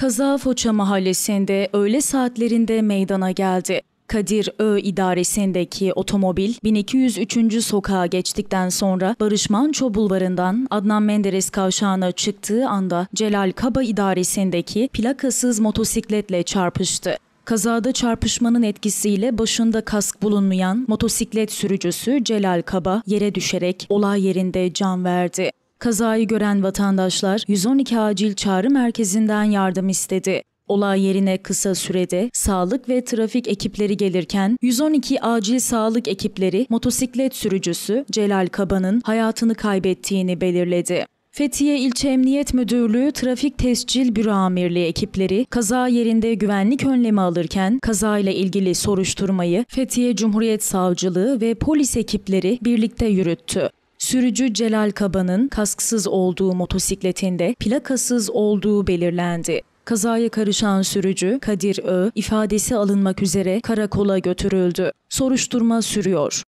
Kaza Foça mahallesinde öğle saatlerinde meydana geldi. Kadir Ö idaresindeki otomobil 1203. sokağa geçtikten sonra Barış Manço bulvarından Adnan Menderes kavşağına çıktığı anda Celal Kaba idaresindeki plakasız motosikletle çarpıştı. Kazada çarpışmanın etkisiyle başında kask bulunmayan motosiklet sürücüsü Celal Kaba yere düşerek olay yerinde can verdi. Kazayı gören vatandaşlar 112 acil çağrı merkezinden yardım istedi. Olay yerine kısa sürede sağlık ve trafik ekipleri gelirken 112 acil sağlık ekipleri motosiklet sürücüsü Celal Kaba'nın hayatını kaybettiğini belirledi. Fethiye İlçe Emniyet Müdürlüğü Trafik Tescil Büro Amirliği ekipleri kaza yerinde güvenlik önlemi alırken kazayla ilgili soruşturmayı Fethiye Cumhuriyet Savcılığı ve polis ekipleri birlikte yürüttü. Sürücü Celal Kaba'nın kasksız olduğu motosikletinde plakasız olduğu belirlendi. Kazaya karışan sürücü Kadir Ö ifadesi alınmak üzere karakola götürüldü. Soruşturma sürüyor.